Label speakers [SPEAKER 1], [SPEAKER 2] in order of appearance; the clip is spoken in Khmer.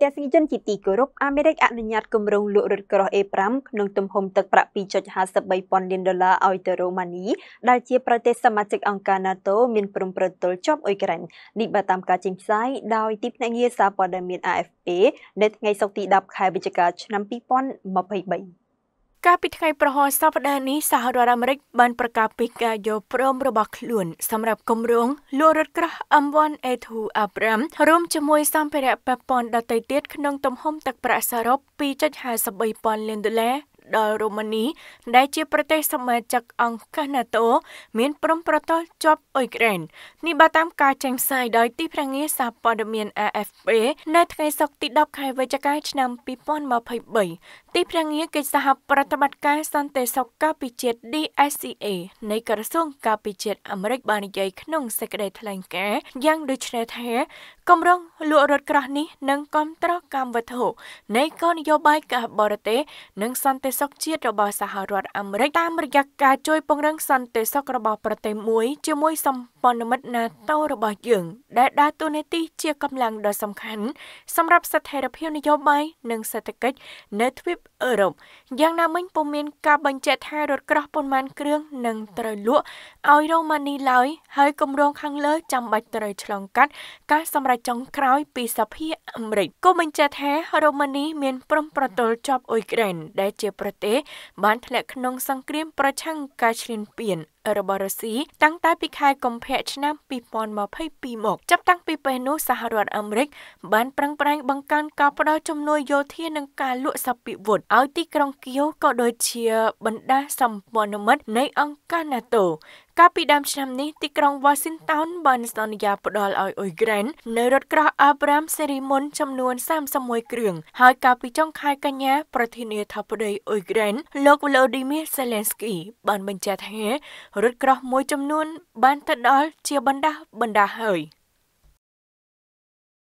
[SPEAKER 1] ទស្សនិកជនជាទីគោរពអាមេរិកអនុញ្ញាតគម្រោងលក់រថក្រោះ A5 ក្នុងទំហំទឹកប្រាក់2.53ពាន់លានដុល្លារឲ្យទៅរូម៉ានីដែលជាប្រទេសសមាជិកអង្គការ NATO មានព្រំប្រទល់ជាប់អ៊ុយក្រែននេះបើតាមការចេញផ្សាយដោយទីភ្នាក់ងារសារព័ត៌មាន AFP នៅថ្ងៃសុក្រទី10ខែវិច្ឆិកាឆ្នាំ2023កាលពីថ្ងៃប្
[SPEAKER 2] រហោះសប្តាហ៍នេះសហរដ្ឋអាមេរិក បានប្រកាសពីការយល់ព្រមរបស់ខ្លួនសម្រាប់គម្រោងលួចរថក្រោះ M1A2 Abrams រួមជាមួយសម្ភារៈពាក់ព័ន្ធដទៃទៀតក្នុងទំហំទឹកប្រាក់សរុប2.53ពាន់លានដុល្លារដល់រូម៉ានី ដែលជា ប្រទេសសមាជិកអង្គការ NATO មានព្រមប្រទល់ជាប់អ៊ុយក្រែននេះបើតាមការចេញផ្សាយដោយទីភ្នាក់ងារសារព័ត៌មាន AFP នៅថ្ងៃសុក្រទី10ខែវិច្ឆិកាឆ្នាំ2023ទីភ្នាក់ងារកិច្ចសហប្រតិបត្តិការសន្តិសុខការពិជាតិ DSCA នៃក្រសួងការពិជាតិអាមេរិកបាននិយាយក្នុងសេចក្តីថ្លែងការណ៍យ៉ាងដូចនេះថាគម្រោងលក់រត់ក្រោះនេះនឹងគាំទ្រកម្មវត្ថុនៃគោលនយោបាយការបរទេសនិងសន្តិសុខជាតិរបស់សហរដ្ឋអាមេរិកតាមរយៈការជួយពង្រឹងសន្តិសុខរបស់ប្រទេសមួយជាមួយសម្ព័ន្ធមិត្ត NATO របស់យើងដែលដើរតួនាទីជាកម្លាំងដ៏សំខាន់សម្រាប់ស្ថិរភាពនយោបាយនិងសេដ្ឋកិច្ចនៅទ្វីបអឺរ៉ុបយ៉ាងណាមិញពុំមានការបញ្ជាក់ថារថក្រោះប៉ុន្មានគ្រឿងនឹងត្រូវលក់ឲ្យរូម៉ានីឡើយហើយគម្រោងខាងលើចាំបាច់ត្រូវឆ្លងកាត់ ការសម្រេចចុងក្រោយពីសភាអាមេរិកគូបញ្ជាក់ថារូម៉ានីមានព្រំប្រទល់ជាប់អ៊ុយក្រែនដែលជាប្រទេសបានធ្លាក់ក្នុងសង្គ្រាម ប្រឆាំងការឈ្លានពានរបស់រុស្ស៊ីតាំងតែពីខែកុម្ភៈឆ្នាំ2022មកចាប់តាំងពីពេលនោះសហរដ្ឋអាមេរិក បានប្រឹងប្រែងបង្កើនការផ្តល់ជំនួយយោធានិងការលក់សព្វពិវត្ថិឲ្យទីក្រុងគៀវក៏ដូចជា បណ្ដាសម្ព័ន្ធមិត្តនៃអង្គការ NATO កាលពីដើមឆ្នាំនេះទីក្រុង Washington បានសន្យាផ្តល់ឲ្យអ៊ុយក្រែននៅរថក្រោះ Abrams សេរីមុនចំនួន31គ្រឿងហើយកាលពីចុងខែកញ្ញាប្រធានាធិបតីអ៊ុយក្រែនលោក Volodymyr Zelensky បានបញ្ជាក់ថារថក្រោះមួយចំនួនបានទៅដល់ជាបណ្ដាបណ្ដាហើយ។